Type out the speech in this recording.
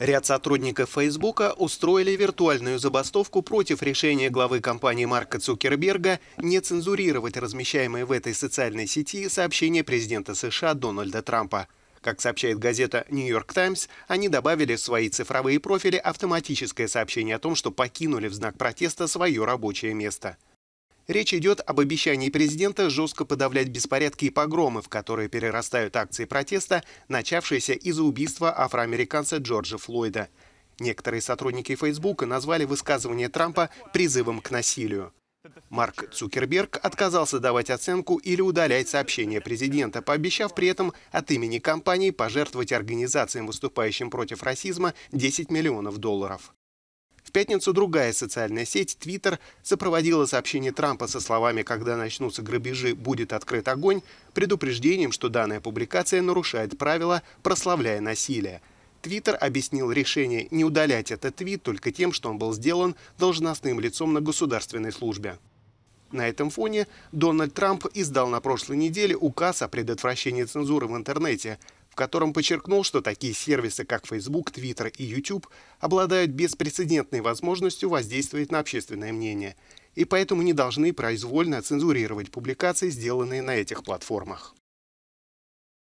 Ряд сотрудников Фейсбука устроили виртуальную забастовку против решения главы компании Марка Цукерберга не цензурировать размещаемые в этой социальной сети сообщения президента США Дональда Трампа. Как сообщает газета «Нью-Йорк Таймс», они добавили в свои цифровые профили автоматическое сообщение о том, что покинули в знак протеста свое рабочее место. Речь идет об обещании президента жестко подавлять беспорядки и погромы, в которые перерастают акции протеста, начавшиеся из-за убийства афроамериканца Джорджа Флойда. Некоторые сотрудники Фейсбука назвали высказывание Трампа призывом к насилию. Марк Цукерберг отказался давать оценку или удалять сообщение президента, пообещав при этом от имени компании пожертвовать организациям, выступающим против расизма, 10 миллионов долларов. В пятницу другая социальная сеть Twitter сопроводила сообщение Трампа со словами «Когда начнутся грабежи, будет открыт огонь» предупреждением, что данная публикация нарушает правила, прославляя насилие. Твиттер объяснил решение не удалять этот твит только тем, что он был сделан должностным лицом на государственной службе. На этом фоне Дональд Трамп издал на прошлой неделе указ о предотвращении цензуры в интернете, котором подчеркнул, что такие сервисы, как Facebook, Twitter и YouTube, обладают беспрецедентной возможностью воздействовать на общественное мнение, и поэтому не должны произвольно цензурировать публикации, сделанные на этих платформах.